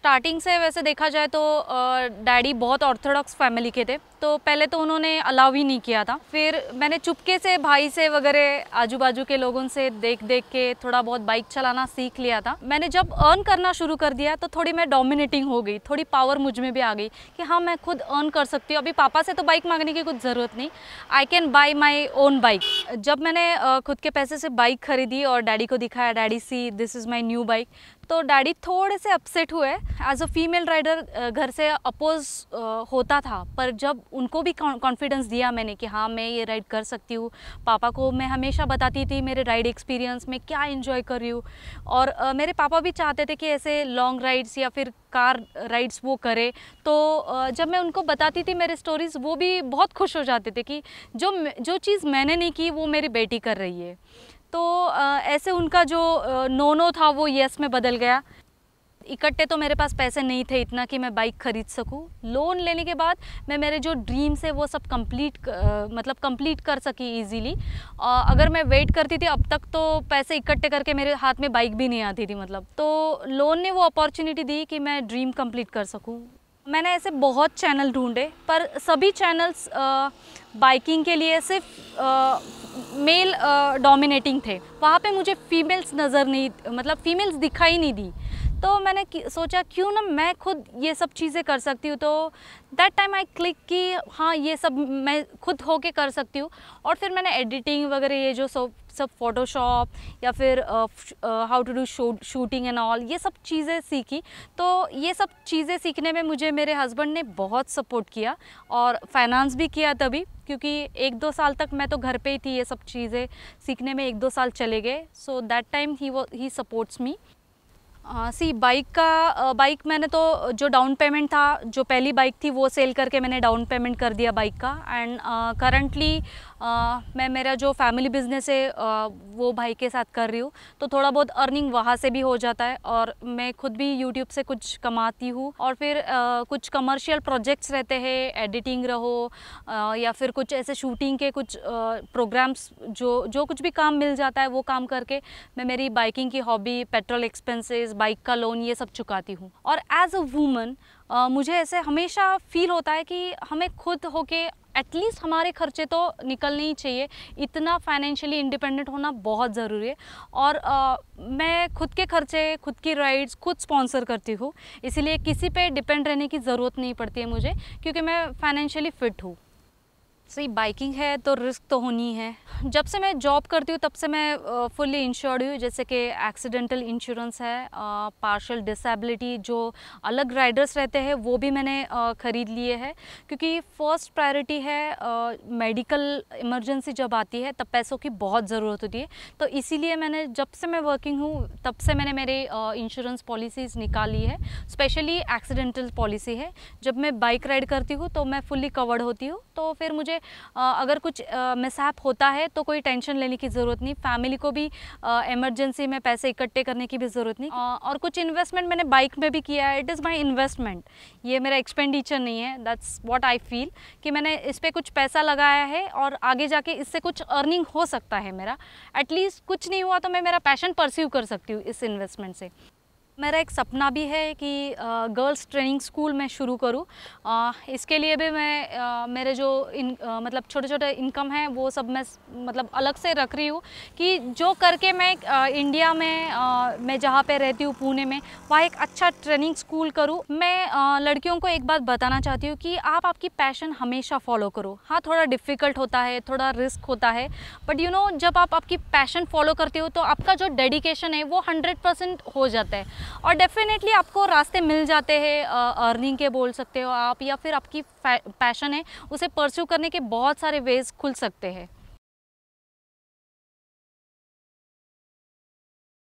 starting से वैसे देखा जाए तो डैडी बहुत ऑर्थोडॉक्स फैमिली के थे तो पहले तो उन्होंने अलाउ ही नहीं किया था फिर मैंने चुपके से भाई से वगैरह आजू बाजू के लोगों से देख देख के थोड़ा बहुत बाइक चलाना सीख लिया था मैंने जब अर्न करना शुरू कर दिया तो थोड़ी मैं डोमिनेटिंग हो गई थोड़ी पावर मुझ में भी आ गई कि हाँ मैं खुद अर्न कर सकती हूँ अभी पापा से तो बाइक मांगने की कुछ ज़रूरत नहीं I can buy my own bike जब मैंने खुद के पैसे से बाइक खरीदी और डैडी को दिखाया daddy see this is my new bike तो डैडी थोड़े से अपसेट हुए एज अ फीमेल राइडर घर से अपोज होता था पर जब उनको भी कॉन्फिडेंस दिया मैंने कि हाँ मैं ये राइड कर सकती हूँ पापा को मैं हमेशा बताती थी मेरे राइड एक्सपीरियंस में क्या इन्जॉय कर रही हूँ और uh, मेरे पापा भी चाहते थे कि ऐसे लॉन्ग राइड्स या फिर कार राइड्स वो करे तो uh, जब मैं उनको बताती थी मेरे स्टोरीज़ वो भी बहुत खुश हो जाते थे कि जो जो चीज़ मैंने नहीं की वो मेरी बेटी कर रही है तो ऐसे उनका जो नो नो था वो यस में बदल गया इकट्ठे तो मेरे पास पैसे नहीं थे इतना कि मैं बाइक खरीद सकूं लोन लेने के बाद मैं मेरे जो ड्रीम्स है वो सब कंप्लीट मतलब कंप्लीट कर सकी इजीली अगर मैं वेट करती थी अब तक तो पैसे इकट्ठे करके मेरे हाथ में बाइक भी नहीं आती थी मतलब तो लोन ने वो अपॉर्चुनिटी दी कि मैं ड्रीम कंप्लीट कर सकूँ मैंने ऐसे बहुत चैनल ढूंढे पर सभी चैनल्स बाइकिंग के लिए सिर्फ मेल डोमिनेटिंग uh, थे वहाँ पे मुझे फीमेल्स नज़र नहीं मतलब फीमेल्स दिखाई नहीं दी तो मैंने सोचा क्यों ना मैं खुद ये सब चीज़ें कर सकती हूँ तो दैट टाइम आई क्लिक कि हाँ ये सब मैं खुद होके कर सकती हूँ और फिर मैंने एडिटिंग वगैरह ये जो सब सब फोटोशॉप या फिर how to do shooting and all ये सब चीज़ें सीखी तो ये सब चीज़ें सीखने में मुझे मेरे हस्बैंड ने बहुत सपोर्ट किया और फाइनेंस भी किया तभी क्योंकि एक दो साल तक मैं तो घर पे ही थी ये सब चीज़ें सीखने में एक दो साल चले गए सो दैट टाइम ही वो ही सपोर्ट्स मी हाँ, सी बाइक का बाइक मैंने तो जो डाउन पेमेंट था जो पहली बाइक थी वो सेल करके मैंने डाउन पेमेंट कर दिया बाइक का एंड करंटली मैं मेरा जो फैमिली बिजनेस है uh, वो भाई के साथ कर रही हूँ तो थोड़ा बहुत अर्निंग वहाँ से भी हो जाता है और मैं खुद भी यूट्यूब से कुछ कमाती हूँ और फिर uh, कुछ कमर्शियल प्रोजेक्ट्स रहते हैं एडिटिंग रहो uh, या फिर कुछ ऐसे शूटिंग के कुछ प्रोग्राम्स जो जो कुछ भी काम मिल जाता है वो काम करके मैं मेरी बाइकिंग की हॉबी पेट्रोल एक्सपेंसेस बाइक का लोन ये सब चुकाती हूँ और एज अ वूमन मुझे ऐसे हमेशा फील होता है कि हमें खुद होके एटलीस्ट हमारे खर्चे तो निकलने ही चाहिए इतना फाइनेंशियली इंडिपेंडेंट होना बहुत ज़रूरी है और आ, मैं खुद के खर्चे खुद की राइड्स खुद स्पॉन्सर करती हूँ इसीलिए किसी पे डिपेंड रहने की ज़रूरत नहीं पड़ती है मुझे क्योंकि मैं फाइनेंशियली फ़िट हूँ सही बाइकिंग है तो रिस्क तो होनी है जब से मैं जॉब करती हूँ तब से मैं फुल्ली इंश्योर्ड हुई जैसे कि एक्सीडेंटल इंश्योरेंस है पार्शल डिसेबिलिटी जो अलग राइडर्स रहते हैं वो भी मैंने ख़रीद लिए हैं क्योंकि फ़र्स्ट प्रायोरिटी है मेडिकल इमरजेंसी जब आती है तब पैसों की बहुत ज़रूरत होती है तो इसीलिए मैंने जब से मैं वर्किंग हूँ तब से मैंने मेरे इंश्योरेंस पॉलिसीज़ निकाली है स्पेशली एक्सीडेंटल पॉलिसी है जब मैं बाइक राइड करती हूँ तो मैं फुल्ली कवर्ड होती हूँ तो फिर मुझे अगर कुछ मिसहैप होता है तो कोई टेंशन लेने की ज़रूरत नहीं फैमिली को भी एमरजेंसी में पैसे इकट्ठे करने की भी ज़रूरत नहीं और कुछ इन्वेस्टमेंट मैंने बाइक में भी किया है इट इज़ माई इन्वेस्टमेंट ये मेरा एक्सपेंडिचर नहीं है दैट्स वॉट आई फील कि मैंने इस पर कुछ पैसा लगाया है और आगे जाके इससे कुछ अर्निंग हो सकता है मेरा एटलीस्ट कुछ नहीं हुआ तो मैं मेरा पैशन परस्यू कर सकती हूँ इस इन्वेस्टमेंट से मेरा एक सपना भी है कि गर्ल्स ट्रेनिंग स्कूल मैं शुरू करूँ इसके लिए भी मैं आ, मेरे जो इन आ, मतलब छोटे छोटे इनकम हैं वो सब मैं मतलब अलग से रख रही हूँ कि जो करके मैं आ, इंडिया में आ, मैं जहाँ पे रहती हूँ पुणे में वहाँ एक अच्छा ट्रेनिंग स्कूल करूँ मैं आ, लड़कियों को एक बात बताना चाहती हूँ कि आप आपकी पैशन हमेशा फॉलो करो हाँ थोड़ा डिफ़िकल्ट होता है थोड़ा रिस्क होता है बट यू नो जब आप आपकी पैशन फॉलो करते हो तो आपका जो डेडिकेशन है वो हंड्रेड हो जाता है और डेफिनेटली आपको रास्ते मिल जाते हैं अर्निंग के बोल सकते हो आप या फिर आपकी पैशन है उसे परस्यू करने के बहुत सारे वेज खुल सकते हैं